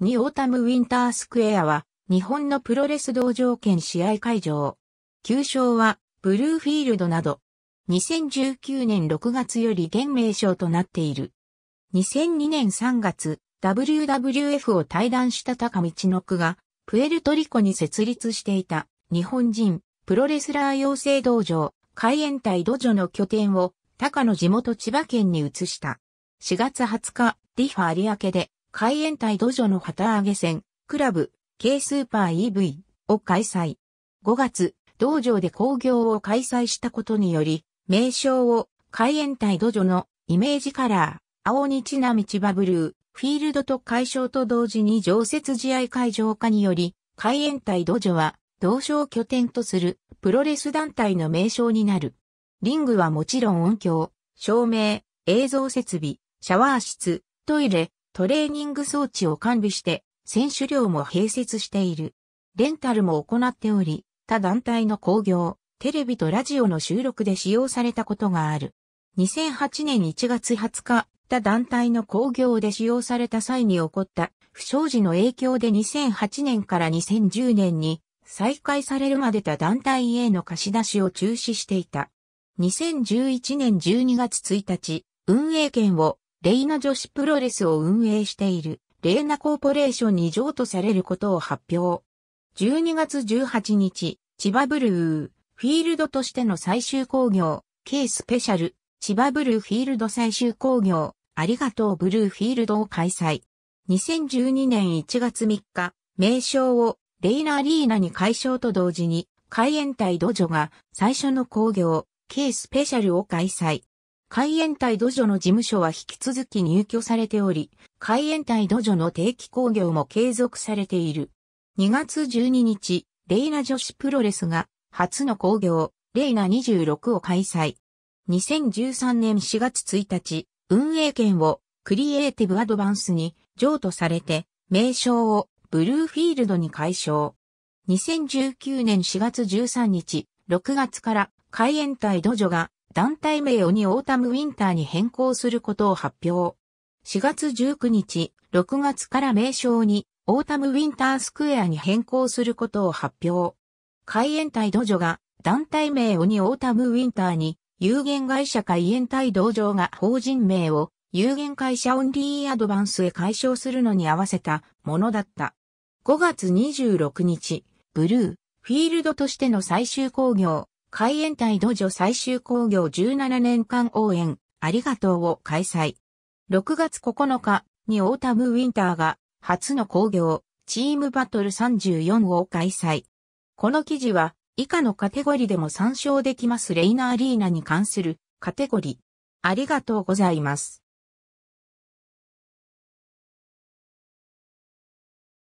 ニオータムウィンタースクエアは、日本のプロレス道場兼試合会場。旧称は、ブルーフィールドなど、2019年6月より現名称となっている。2002年3月、WWF を退団した高道の区が、プエルトリコに設立していた、日本人、プロレスラー養成道場、海援隊土壌の拠点を、高の地元千葉県に移した。4月20日、リファ有明で、海援隊土壌の旗揚げ戦、クラブ、K スーパー EV を開催。5月、道場で工業を開催したことにより、名称を海援隊土壌のイメージカラー、青にちなみ千葉ブルー、フィールドと解消と同時に常設試合会場化により、海援隊土壌は、同を拠点とするプロレス団体の名称になる。リングはもちろん音響、照明、映像設備、シャワー室、トイレ、トレーニング装置を完備して、選手寮も併設している。レンタルも行っており、他団体の興行、テレビとラジオの収録で使用されたことがある。2008年1月20日、他団体の興行で使用された際に起こった不祥事の影響で2008年から2010年に再開されるまで他団体への貸し出しを中止していた。2011年12月1日、運営権をレイナ女子プロレスを運営している、レイナコーポレーションに譲渡されることを発表。12月18日、千葉ブルー、フィールドとしての最終工業、K スペシャル、千葉ブルーフィールド最終工業、ありがとうブルーフィールドを開催。2012年1月3日、名称をレイナアリーナに解消と同時に、海援隊ドジョが最初の工業、K スペシャルを開催。海援隊土壌の事務所は引き続き入居されており、海援隊土壌の定期工業も継続されている。2月12日、レイナ女子プロレスが初の工業、レイナ26を開催。2013年4月1日、運営権をクリエイティブアドバンスに譲渡されて、名称をブルーフィールドに改称。2019年4月13日、6月から海援隊土壌が団体名をオータムウィンターに変更することを発表。4月19日、6月から名称にオータムウィンタースクエアに変更することを発表。海援隊道場が団体名をオータムウィンターに有限会社海援隊道場が法人名を有限会社オンリーアドバンスへ解消するのに合わせたものだった。5月26日、ブルー、フィールドとしての最終工業、海援隊土壌最終工業17年間応援、ありがとうを開催。6月9日にオータムウィンターが初の工業、チームバトル34を開催。この記事は以下のカテゴリでも参照できますレイナーリーナに関するカテゴリ。ありがとうございます。